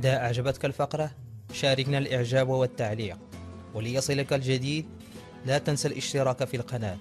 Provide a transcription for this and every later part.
إذا أعجبتك الفقرة شاركنا الإعجاب والتعليق وليصلك الجديد لا تنسى الاشتراك في القناة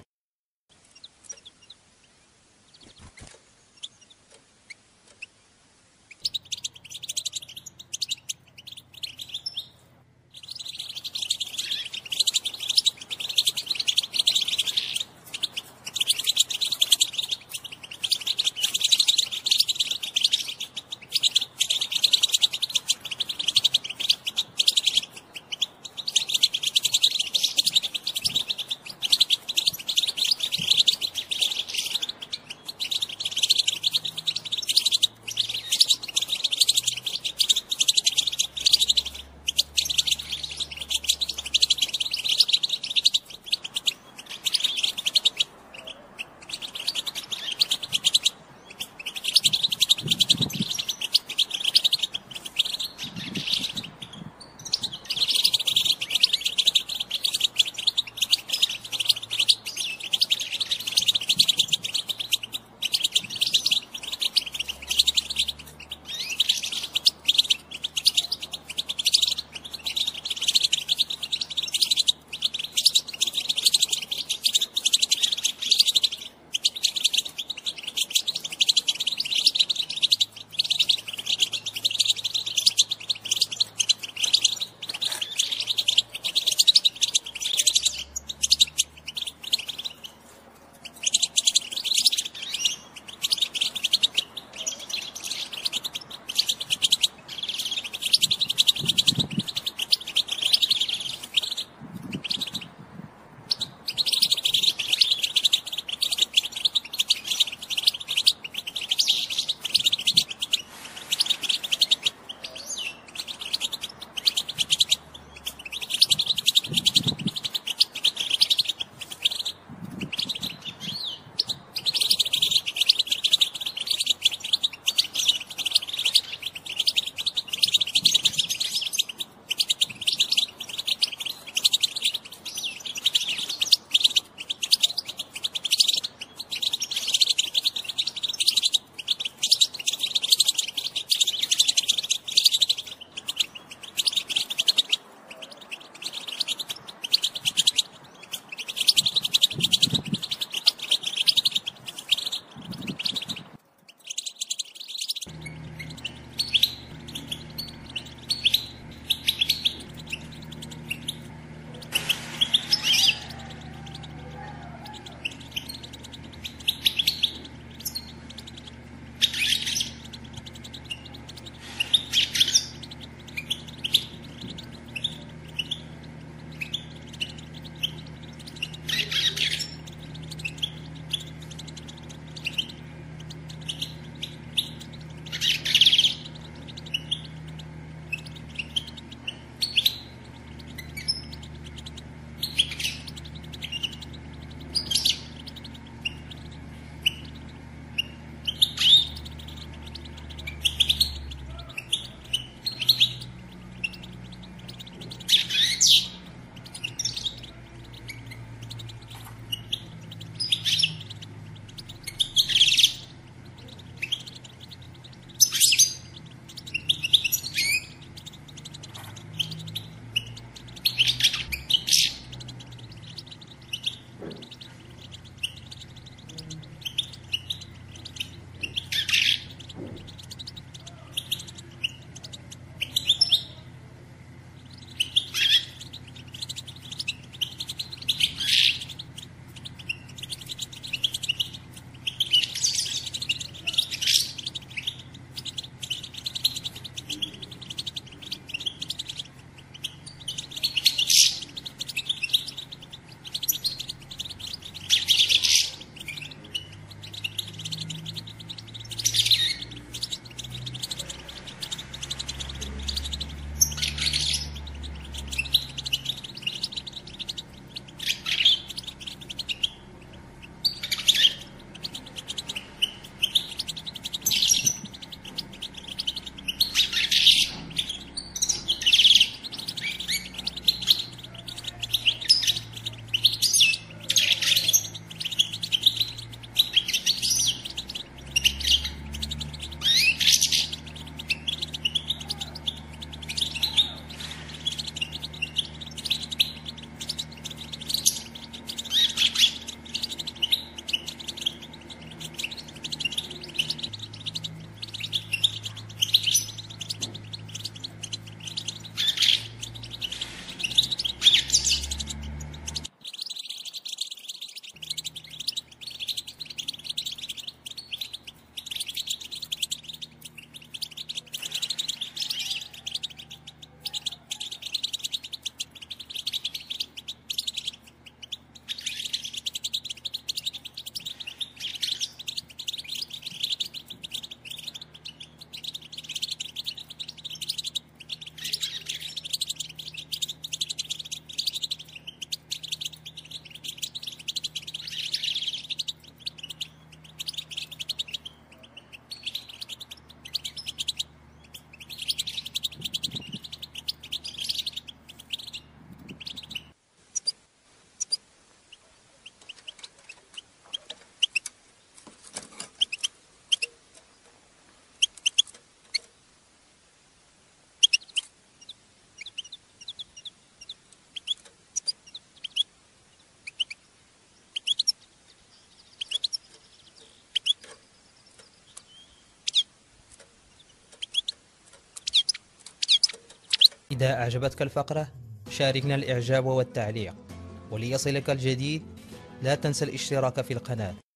إذا أعجبتك الفقرة شاركنا الإعجاب والتعليق وليصلك الجديد لا تنسى الاشتراك في القناة